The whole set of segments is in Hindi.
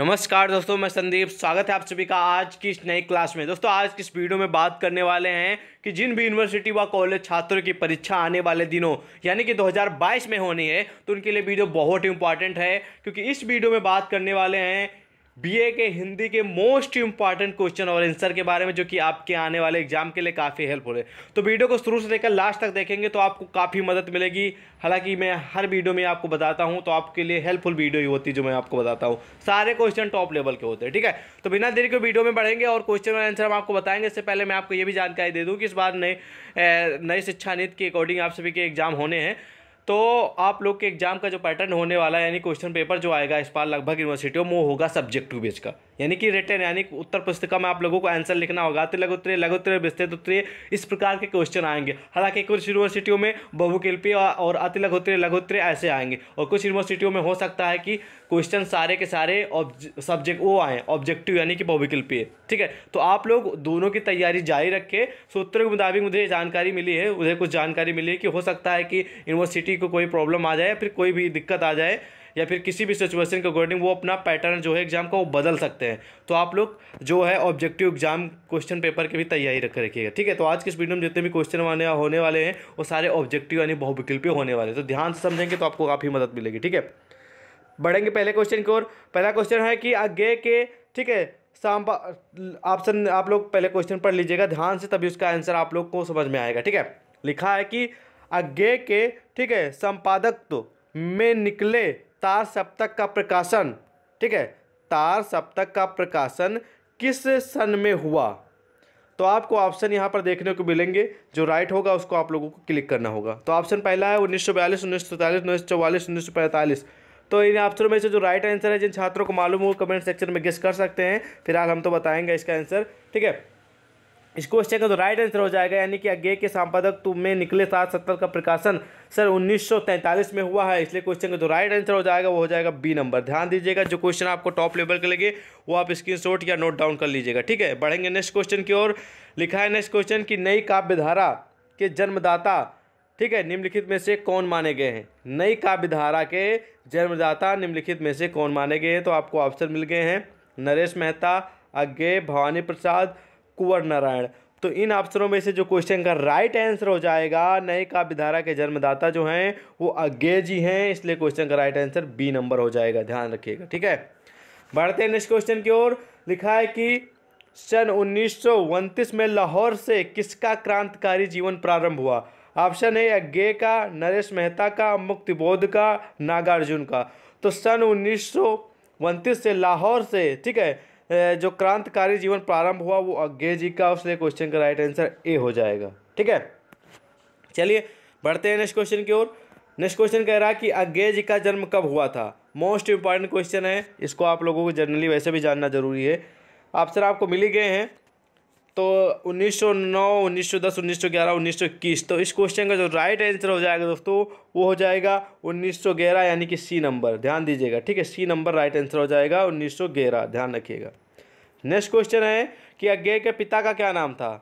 नमस्कार दोस्तों मैं संदीप स्वागत है आप सभी का आज की इस नई क्लास में दोस्तों आज की इस वीडियो में बात करने वाले हैं कि जिन भी यूनिवर्सिटी व कॉलेज छात्रों की परीक्षा आने वाले दिनों यानी कि 2022 में होनी है तो उनके लिए वीडियो बहुत इंपॉर्टेंट है क्योंकि इस वीडियो में बात करने वाले हैं बीए के हिंदी के मोस्ट इंपॉर्टेंट क्वेश्चन और आंसर के बारे में जो कि आपके आने वाले एग्जाम के लिए काफ़ी हेल्पफुल है तो वीडियो को शुरू से लेकर लास्ट तक देखेंगे तो आपको काफ़ी मदद मिलेगी हालांकि मैं हर वीडियो में आपको बताता हूं तो आपके लिए हेल्पफुल वीडियो ही होती है जो मैं आपको बताता हूँ सारे क्वेश्चन टॉप लेवल के होते हैं ठीक है तो बिना देरी के वीडियो में बढ़ेंगे और क्वेश्चन और आंसर हम आपको बताएंगे इससे पहले मैं आपको ये भी जानकारी दे दूँ कि इस बार नए नई शिक्षा नीति के अकॉर्डिंग आप सभी के एग्जाम होने हैं तो आप लोग के एग्ज़ाम का जो पैटर्न होने वाला है यानी क्वेश्चन पेपर जो आएगा इस बार लगभग यूनिवर्सिटियों में होगा सब्जेक्ट टू बेच का यानी कि रिटर्न यानी कि उत्तर पुस्तिका में आप लोगों को आंसर लिखना होगा तो लघु उत्तरीय विस्तृत उत्तरीय इस प्रकार के क्वेश्चन आएंगे हालांकि कुछ यूनिवर्सिटियों में बहुकिल्पी और अति लघु उत्तरीय ऐसे आएंगे और कुछ यूनिवर्सिटियों में हो सकता है कि क्वेश्चन सारे के सारे सब्जेक्ट वो आएँ ऑब्जेक्टिव यानी कि बहुविकल्पीय ठीक है तो आप लोग दोनों की तैयारी जारी रखें सूत्रों के मुताबिक मुझे जानकारी मिली है मुझे कुछ जानकारी मिली है कि हो सकता है कि यूनिवर्सिटी को कोई प्रॉब्लम आ जाए फिर कोई भी दिक्कत आ जाए या फिर किसी भी सिचुएशन के अकॉर्डिंग वो अपना पैटर्न जो है एग्ज़ाम का वो बदल सकते हैं तो आप लोग जो है ऑब्जेक्टिव एग्ज़ाम क्वेश्चन पेपर की भी तैयारी रख रखिएगा ठीक है तो आज के इस वीडियो में जितने भी क्वेश्चन वाले होने वाले हैं वो सारे ऑब्जेक्टिव यानी बहुविकल्पी होने वाले हैं तो ध्यान से समझेंगे तो आपको काफ़ी मदद मिलेगी ठीक है बढ़ेंगे पहले क्वेश्चन की ओर पहला क्वेश्चन है कि आगे के ठीक है सांबा ऑप्शन आप लोग पहले क्वेश्चन पढ़ लीजिएगा ध्यान से तभी उसका आंसर आप लोग को समझ में आएगा ठीक है लिखा है कि अज्ञे के ठीक है संपादक तो में निकले तार सप्तक का प्रकाशन ठीक है तार सप्तक का प्रकाशन किस सन में हुआ तो आपको ऑप्शन यहाँ पर देखने को मिलेंगे जो राइट होगा उसको आप लोगों को क्लिक करना होगा तो ऑप्शन पहला है उन्नीस सौ बयालीस उन्नीस सौ सैंतालीस उन्नीस सौ चौवालीस उन्नीस सौ पैंतालीस तो इन ऑप्शनों में से जो राइट आंसर है जिन छात्रों को मालूम हो कमेंट सेक्शन में गेस कर सकते हैं फिलहाल हम तो बताएंगे इसका आंसर ठीक है इस क्वेश्चन का तो राइट आंसर हो जाएगा यानी कि अज्ञे के संपादक तुम में निकले सात सत्तर का प्रकाशन सर 1943 में हुआ है इसलिए क्वेश्चन का जो राइट आंसर हो जाएगा वो हो जाएगा बी नंबर ध्यान दीजिएगा जो क्वेश्चन आपको टॉप लेवल के लगे वो आप स्क्रीनशॉट या नोट डाउन कर लीजिएगा ठीक है बढ़ेंगे नेक्स्ट क्वेश्चन की ओर लिखा है नेक्स्ट क्वेश्चन की नई काव्यधारा के जन्मदाता ठीक है निम्नलिखित में से कौन माने गए हैं नई काव्यधारा के जन्मदाता निम्नलिखित में से कौन माने गए हैं तो आपको ऑप्शन मिल गए हैं नरेश मेहता अज्ञे भवानी प्रसाद कुंवर नारायण तो इन ऑप्शनों में से जो क्वेश्चन का राइट आंसर हो जाएगा नए काव्यधारा के जन्मदाता जो हैं वो अज्ञे जी हैं इसलिए क्वेश्चन का राइट आंसर बी नंबर हो जाएगा ध्यान रखिएगा ठीक है बढ़ते हैं नेक्स्ट क्वेश्चन की ओर लिखा है कि सन उन्नीस में लाहौर से किसका क्रांतिकारी जीवन प्रारंभ हुआ ऑप्शन है अज्ञे का नरेश मेहता का मुक्तिबोध का नागार्जुन का तो सन उन्नीस से लाहौर से ठीक है जो क्रांतिकारी जीवन प्रारंभ हुआ वो अज्ञे जी का उसने क्वेश्चन का राइट आंसर ए हो जाएगा ठीक है चलिए बढ़ते हैं नेक्स्ट क्वेश्चन की ओर नेक्स्ट क्वेश्चन कह रहा है कि अज्ञे जी का जन्म कब हुआ था मोस्ट इंपॉर्टेंट क्वेश्चन है इसको आप लोगों को जनरली वैसे भी जानना जरूरी है सर आपको मिली गए हैं तो 1909, 1910, 1911, 1921 तो इस क्वेश्चन का जो राइट आंसर हो जाएगा दोस्तों वो हो जाएगा 1911 यानी कि सी नंबर ध्यान दीजिएगा ठीक है सी नंबर राइट आंसर हो जाएगा 1911 ध्यान रखिएगा नेक्स्ट क्वेश्चन है कि अज्ञे के पिता का क्या नाम था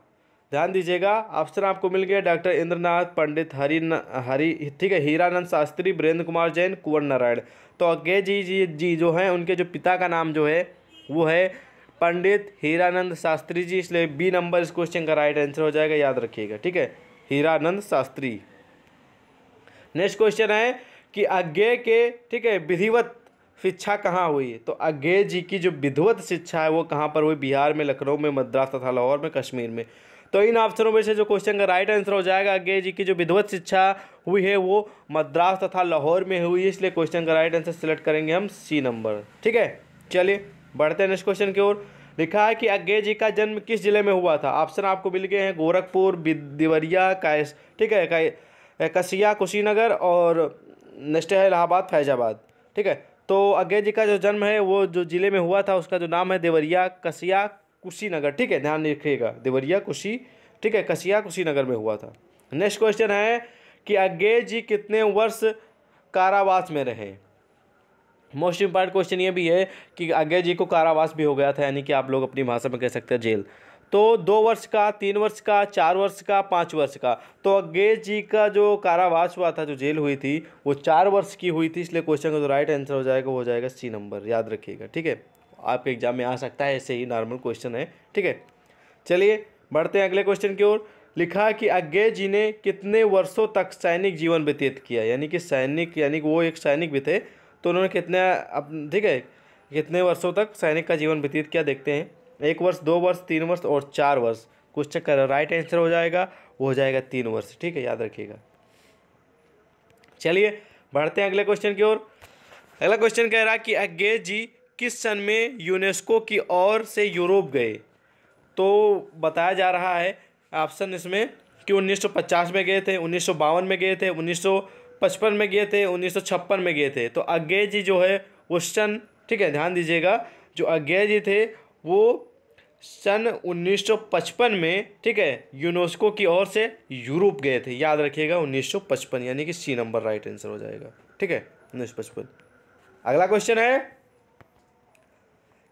ध्यान दीजिएगा ऑप्शन आपको मिल गया डॉक्टर इंद्रनाथ पंडित हरि हरि ठीक है हीरानंद शास्त्री वीरेंद्र कुमार जैन कुंवर नारायण तो अज्ञे जी जी जी जो हैं उनके जो पिता का नाम जो है वो है पंडित हीरानंद शास्त्री जी इसलिए बी नंबर इस क्वेश्चन का राइट आंसर हो जाएगा याद रखिएगा ठीक है हीरानंद शास्त्री नेक्स्ट क्वेश्चन है कि अज्ञे के ठीक है विधिवत शिक्षा कहाँ हुई तो अज्ञे जी की जो विधिवत शिक्षा है वो कहाँ पर हुई बिहार में लखनऊ में मद्रास तथा लाहौर में कश्मीर में तो इन ऑप्शनों में से जो क्वेश्चन का राइट आंसर हो जाएगा अज्ञे जी की जो विधिवत शिक्षा हुई है वो मद्रास तथा लाहौर में हुई है इसलिए क्वेश्चन का राइट आंसर सेलेक्ट करेंगे हम सी नंबर ठीक है चलिए बढ़ते हैं नेक्स्ट क्वेश्चन की ओर लिखा है कि अज्ञे जी का जन्म किस जिले में हुआ था ऑप्शन आपको मिल गए हैं गोरखपुर देवरिया कैश ठीक है कसिया कुशीनगर और नेक्स्ट है इलाहाबाद फैजाबाद ठीक है तो अज्ञे जी का जो जन्म है वो जो ज़िले में हुआ था उसका जो नाम है देवरिया कसिया कुशीनगर ठीक है ध्यान रखिएगा देवरिया कुशी ठीक है कसिया कुशीनगर में हुआ था नेक्स्ट क्वेश्चन है कि अज्ञे जी कितने वर्ष कारावास में रहे मोस्ट इम्पॉर्टेंट क्वेश्चन ये भी है कि अज्ञा जी को कारावास भी हो गया था यानी कि आप लोग अपनी भाषा में कह सकते हैं जेल तो दो वर्ष का तीन वर्ष का चार वर्ष का पाँच वर्ष का तो अज्ञे जी का जो कारावास हुआ था जो जेल हुई थी वो चार वर्ष की हुई थी इसलिए क्वेश्चन का जो राइट आंसर हो जाएगा वो हो जाएगा सी नंबर याद रखिएगा ठीक है आपके एग्जाम में आ सकता है ऐसे ही नॉर्मल क्वेश्चन है ठीक है चलिए बढ़ते हैं अगले क्वेश्चन की ओर लिखा कि अज्ञे जी ने कितने वर्षों तक सैनिक जीवन व्यतीत किया यानी कि सैनिक यानी कि वो एक सैनिक भी थे तो उन्होंने कितने ठीक है कितने वर्षों तक सैनिक का जीवन व्यतीत किया देखते हैं एक वर्ष दो वर्ष तीन वर्ष और चार वर्ष कुछ चेक कर राइट आंसर हो जाएगा वो हो जाएगा तीन वर्ष ठीक है याद रखिएगा चलिए बढ़ते हैं अगले क्वेश्चन की ओर अगला क्वेश्चन कह रहा है कि अज्ञे जी किस सन में यूनेस्को की ओर से यूरोप गए तो बताया जा रहा है ऑप्शन इसमें कि 1950 में गए थे उन्नीस में गए थे उन्नीस पचपन में गए थे उन्नीस सौ छप्पन में गए थे तो अज्ञेय जी जो है वो सन ठीक है ध्यान दीजिएगा जो अज्ञेय जी थे वो सन उन्नीस सौ पचपन में ठीक है यूनेस्को की ओर से यूरोप गए थे याद रखिएगा उन्नीस सौ पचपन यानी कि सी नंबर राइट आंसर हो जाएगा ठीक है उन्नीस पचपन अगला क्वेश्चन है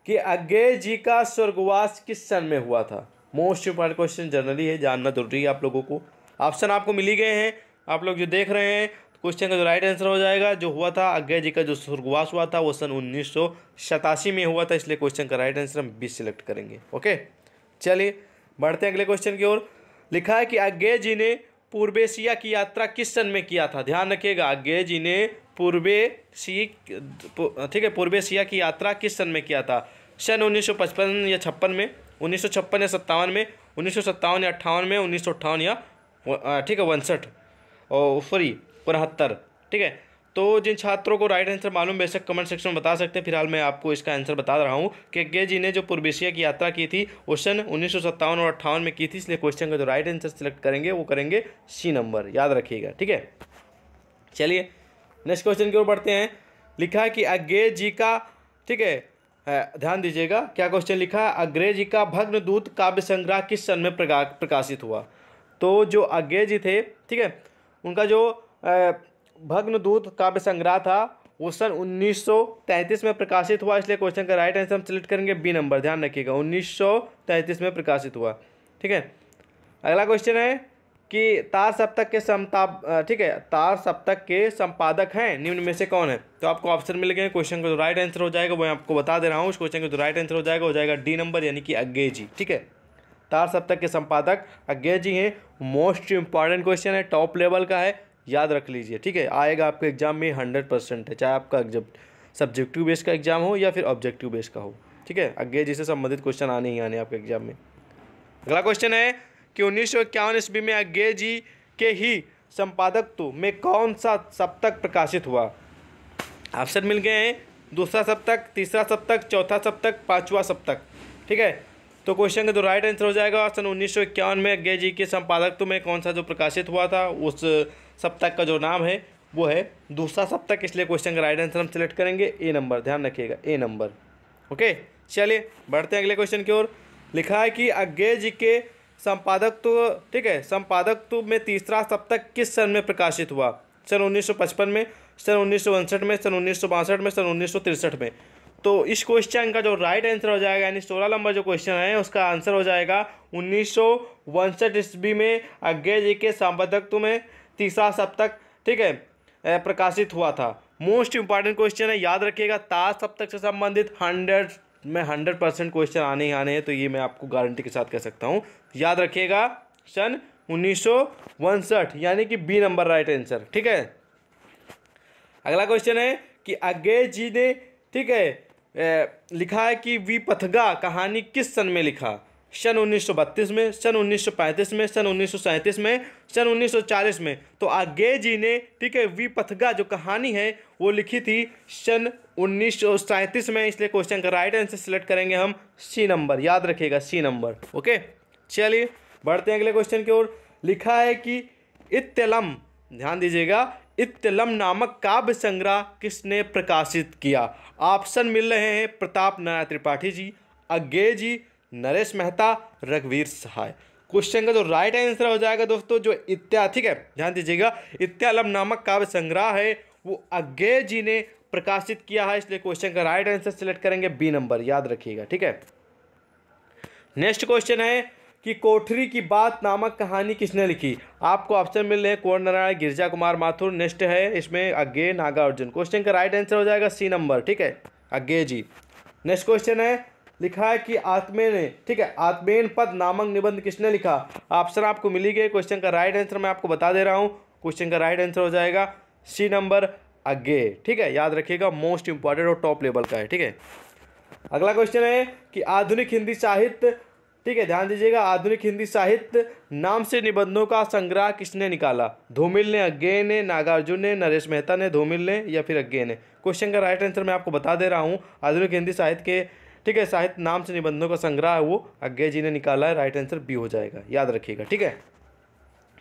कि अज्ञेय जी का स्वर्गवास किस सन में हुआ था मोस्ट इंपॉर्टेंट क्वेश्चन जनरली है जानना जरूरी है आप लोगों को ऑप्शन आपको मिली गए हैं आप लोग जो देख रहे हैं क्वेश्चन का जो राइट आंसर हो जाएगा जो हुआ था अज्ञा जी का जो स्वर्गवास हुआ था वो सन उन्नीस में हुआ था इसलिए क्वेश्चन का राइट आंसर हम बीस सिलेक्ट करेंगे ओके चलिए बढ़ते हैं अगले क्वेश्चन की ओर लिखा है कि अज्ञेय जी ने पूर्वेशिया की यात्रा किस सन में किया था ध्यान रखिएगा अज्ञे जी ने सी ठीक है पूर्वेशिया की यात्रा किस सन में किया था सन 1955 या छप्पन में उन्नीस या सत्तावन में उन्नीस या अट्ठावन में उन्नीस या ठीक है उनसठ और सॉरी उनहत्तर ठीक है तो जिन छात्रों को राइट आंसर मालूम बेशक कमेंट सेक्शन में बता सकते हैं फिलहाल मैं आपको इसका आंसर बता रहा हूँ कि गे जी ने जो पूर्व एशिया की यात्रा की थी वो सन उन्नीस और अट्ठावन में की थी इसलिए क्वेश्चन का जो राइट आंसर सिलेक्ट करेंगे वो करेंगे सी नंबर याद रखिएगा ठीक है चलिए नेक्स्ट क्वेश्चन की ओर बढ़ते हैं लिखा है कि अज्ञे जी का ठीक है ध्यान दीजिएगा क्या क्वेश्चन लिखा अग्रे जी का भग्न दूत काव्य संग्रह किस सन में प्रकाशित हुआ तो जो अज्ञे जी थे ठीक है उनका जो भग्न दूत काव्य संग्रह था वो सन 1933 में प्रकाशित हुआ इसलिए क्वेश्चन का राइट आंसर हम सिलेक्ट करेंगे बी नंबर ध्यान रखिएगा 1933 में प्रकाशित हुआ ठीक है अगला क्वेश्चन है कि तार सप्तक के समताप ठीक है तार सप्तक के संपादक हैं निम्न में से कौन है तो आपको ऑप्शन मिल गए क्वेश्चन का जो राइट आंसर हो जाएगा वो मैं आपको बता दे रहा हूँ उस क्वेश्चन का जो राइट आंसर हो जाएगा हो जाएगा डी नंबर यानी कि जी ठीक है तार सप्तक के संपादक अज्ञे जी हैं मोस्ट इंपॉर्टेंट क्वेश्चन है टॉप लेवल का है याद रख लीजिए ठीक है आएगा आपके एग्ज़ाम में हंड्रेड परसेंट है चाहे आपका सब्जेक्टिव बेस का एग्ज़ाम हो या फिर ऑब्जेक्टिव बेस का हो ठीक है जी जिससे संबंधित क्वेश्चन आने ही आने आपके एग्जाम में अगला क्वेश्चन है कि उन्नीस सौ इक्यावन ईस्वी में अज्ञे जी के ही संपादक तो में कौन सा सप्तक प्रकाशित हुआ ऑप्शन मिल गए हैं दूसरा सप्तक तीसरा सप्तक चौथा सप्तक पाँचवा सप्तक ठीक है तो क्वेश्चन का जो राइट आंसर हो जाएगा ऑप्शन उन्नीस सौ इक्यावन में अग्ञे जी के संपादक तो में कौन सा जो प्रकाशित हुआ था उस सप्तक का जो नाम है वो है दूसरा सप्तक इसलिए क्वेश्चन का राइट आंसर हम सिलेक्ट करेंगे ए नंबर ध्यान रखिएगा ए नंबर ओके चलिए बढ़ते हैं अगले क्वेश्चन की ओर लिखा है कि अज्ञेय के संपादक तो ठीक है संपादक तो में तीसरा सप्तक किस सन में प्रकाशित हुआ सन उन्नीस सौ पचपन में सन उन्नीस सौ उनसठ में सन उन्नीस सौ बासठ में सन उन्नीस सौ तिरसठ में तो इस क्वेश्चन का जो राइट आंसर हो जाएगा यानी सोलह नंबर जो क्वेश्चन है उसका आंसर हो जाएगा उन्नीस सौ उनसठ ईस्वी में अज्ञेय जी के संपादकत्व तो में तीसरा सप्तक ठीक है प्रकाशित हुआ था मोस्ट इंपॉर्टेंट क्वेश्चन है याद रखिएगा ताज सप्तक से संबंधित हंड्रेड में हंड्रेड परसेंट क्वेश्चन आने ही आने हैं तो ये मैं आपको गारंटी के साथ कह सकता हूँ याद रखिएगा सन उन्नीस यानी कि बी नंबर राइट आंसर ठीक है अगला क्वेश्चन है कि अगे जी ने ठीक है ए, लिखा है कि वी पथगा कहानी किस सन में लिखा सन उन्नीस में सन उन्नीस में सन उन्नीस में सन उन्नीस में तो आगे जी ने ठीक है विपथगा जो कहानी है वो लिखी थी सन उन्नीस में इसलिए क्वेश्चन का राइट आंसर सिलेक्ट करेंगे हम सी नंबर याद रखिएगा सी नंबर ओके चलिए बढ़ते हैं अगले क्वेश्चन की ओर लिखा है कि इतलम ध्यान दीजिएगा इतलम नामक काव्य संग्रह किसने प्रकाशित किया ऑप्शन मिल रहे हैं प्रताप नारायण त्रिपाठी जी अज्ञे जी नरेश मेहता रघुवीर सहाय क्वेश्चन का जो राइट आंसर हो जाएगा दोस्तों जो इत्या ठीक है ध्यान दीजिएगा इत्यालम नामक काव्य संग्रह है वो अज्ञे जी ने प्रकाशित किया है इसलिए क्वेश्चन का राइट आंसर सिलेक्ट करेंगे बी नंबर याद रखिएगा ठीक है नेक्स्ट क्वेश्चन है कि कोठरी की बात नामक कहानी किसने लिखी आपको ऑप्शन मिल रहे हैं कुंवर नारायण गिरजा कुमार माथुर नेक्स्ट है इसमें अज्ञे नागार्जुन क्वेश्चन का राइट आंसर हो जाएगा सी नंबर ठीक है अज्ञे जी नेक्स्ट क्वेश्चन है लिखा है कि आत्मे ने ठीक है आत्मेन पद नामक निबंध किसने लिखा ऑप्शन आपको मिली गई क्वेश्चन का राइट आंसर मैं आपको बता दे रहा हूँ क्वेश्चन का राइट आंसर हो जाएगा सी नंबर अगे ठीक है याद रखिएगा मोस्ट इंपॉर्टेंट और टॉप लेवल का है ठीक है अगला क्वेश्चन है कि आधुनिक हिंदी साहित्य ठीक है ध्यान दीजिएगा आधुनिक हिंदी साहित्य नाम से निबंधों का संग्रह किसने निकाला धूमिल ने अज्ञे ने नागार्जुन ने नरेश मेहता ने धूमिल ने या फिर अज्ञे ने क्वेश्चन का राइट आंसर मैं आपको बता दे रहा हूँ आधुनिक हिंदी साहित्य के ठीक है साहित्य नाम से निबंधों का संग्रह है वो अज्ञा जी ने निकाला है राइट आंसर बी हो जाएगा याद रखिएगा ठीक है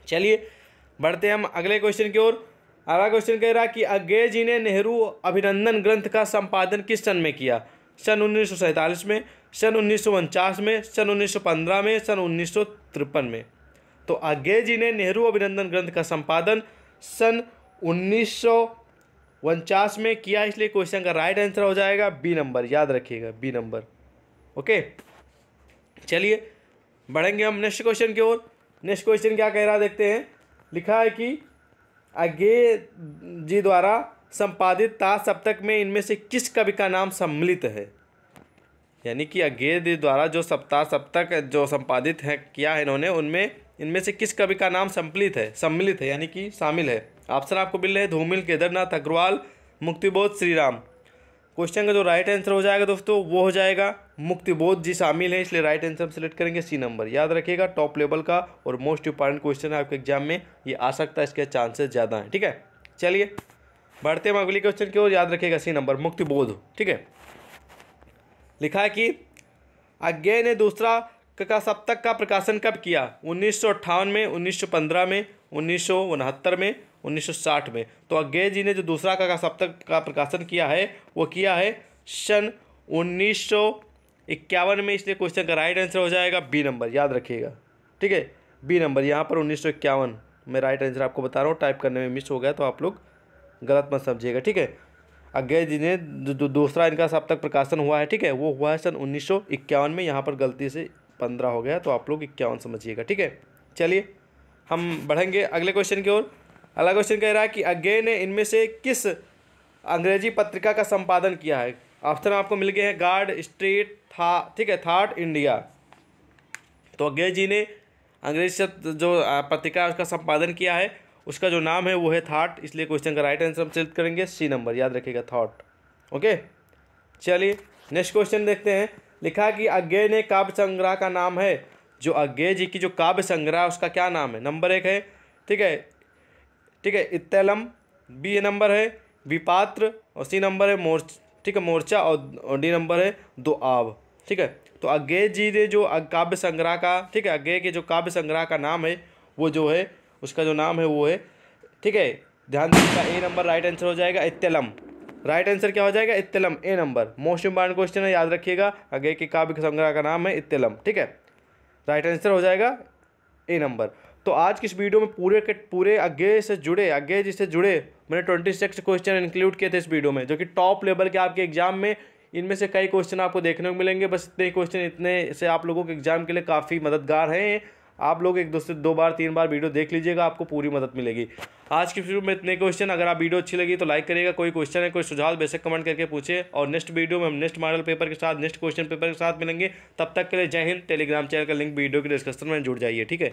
चलिए बढ़ते हैं हम अगले क्वेश्चन की ओर अगला क्वेश्चन कह रहा कि अज्ञे जी ने नेहरू अभिनंदन ग्रंथ का संपादन किस सन में किया सन उन्नीस में सन उन्नीस में सन उन्नीस में सन उन्नीस में तो अज्ञे जी ने नेहरू अभिनंदन ग्रंथ का संपादन सन उन्नीस उनचास में किया इसलिए क्वेश्चन का राइट आंसर हो जाएगा बी नंबर याद रखिएगा बी नंबर ओके चलिए बढ़ेंगे हम नेक्स्ट क्वेश्चन की ओर नेक्स्ट क्वेश्चन क्या कह रहा देखते हैं लिखा है कि अगे जी द्वारा संपादित ताज सप्तक में इनमें से किस कवि का नाम सम्मिलित है यानी कि जी द्वारा जो सप्ताह सप्तक जो संपादित है किया है इन्होंने उनमें इनमें से किस कवि का नाम सम्मिलित है सम्मिलित है यानी कि शामिल है ऑप्शन आपको मिल रहे हैं धूमिल केदारनाथ अग्रवाल मुक्तिबोध श्री राम क्वेश्चन का जो राइट आंसर हो जाएगा दोस्तों वो हो जाएगा मुक्तिबोध जी शामिल है इसलिए राइट आंसर हम सिलेक्ट करेंगे सी नंबर याद रखिएगा टॉप लेवल का और मोस्ट इंपॉर्टेंट क्वेश्चन है आपके एग्जाम में ये आ सकता है इसके चांसेस ज़्यादा हैं ठीक है चलिए बढ़ते हैं अगले क्वेश्चन की ओर याद रखिएगा सी नंबर मुक्तिबोध ठीक है लिखा है कि अज्ञेय ने दूसरा का सप्तक का प्रकाशन कब किया उन्नीस में उन्नीस में उन्नीस में 1960 में तो अज्ञे जी ने जो दूसरा का, सप्तक का प्रकाशन किया है वो किया है सन उन्नीस इक्यावन में इसलिए क्वेश्चन का राइट आंसर हो जाएगा बी नंबर याद रखिएगा ठीक है बी नंबर यहाँ पर उन्नीस मैं राइट आंसर आपको बता रहा हूँ टाइप करने में मिस हो गया तो आप लोग गलत मत समझिएगा ठीक है अज्ञे जी ने जो दूसरा इनका सप्तक प्रकाशन हुआ है ठीक है वो हुआ है सन उन्नीस में यहाँ पर गलती से पंद्रह हो गया तो आप लोग इक्यावन समझिएगा ठीक है चलिए हम बढ़ेंगे अगले क्वेश्चन की ओर अगला क्वेश्चन कह रहा है कि अज्ञे ने इनमें से किस अंग्रेजी पत्रिका का संपादन किया है ऑप्शन आपको मिल गए हैं गार्ड स्ट्रीट था ठीक है थाट इंडिया तो अज्ञे जी ने अंग्रेजी जो पत्रिका उसका संपादन किया है उसका जो नाम है वो है थाट इसलिए क्वेश्चन का राइट आंसर हम सिलेक्ट करेंगे सी नंबर याद रखिएगा थाट ओके चलिए नेक्स्ट क्वेश्चन देखते हैं लिखा कि अज्ञे ने काव्य संग्रह का नाम है जो अज्ञे जी की जो काव्य संग्रह है उसका क्या नाम है नंबर एक है ठीक है ठीक है इतलम बी नंबर है विपात्र और सी नंबर है मोर्च ठीक है मोर्चा और, डी नंबर है दो आब ठीक है तो अज्ञे जी ने जो काव्य संग्रह का ठीक है अज्ञे के जो काव्य संग्रह का नाम है वो जो है उसका जो नाम है वो है ठीक है ध्यान दीजिएगा ए नंबर राइट आंसर हो जाएगा इतलम राइट आंसर क्या हो जाएगा इतलम A number most important question है याद रखिएगा आगे के काव्य संग्रह का नाम है इतलम ठीक है राइट आंसर हो जाएगा ए नंबर तो आज की इस वीडियो में पूरे के पूरे अज्ञे से जुड़े अज्ञे जिससे जुड़े मैंने ट्वेंटी सिक्स क्वेश्चन इंक्लूड किए थे इस वीडियो में जो कि टॉप लेवल के आपके एग्जाम में इनमें से कई क्वेश्चन आपको देखने को मिलेंगे बस इतने क्वेश्चन इतने से आप लोगों के एग्जाम के लिए काफ़ी मददगार हैं आप लोग एक दूसरे दो बार तीन बार वीडियो देख लीजिएगा आपको पूरी मदद मिलेगी आज की वीडियो में इतने क्वेश्चन अगर आप वीडियो अच्छी लगी तो लाइक करिएगा कोई क्वेश्चन है कोई सुझाव बेसक कमेंट करके पूछे और नेक्स्ट वीडियो में हम नेक्स्ट मॉडल पेपर के साथ नेक्स्ट क्वेश्चन पेपर के साथ मिलेंगे तब तक के लिए जय हिंद टेलीग्राम चैनल का लिंक वीडियो के डिस्क्रिप्शन में जुड़ जाइए ठीक है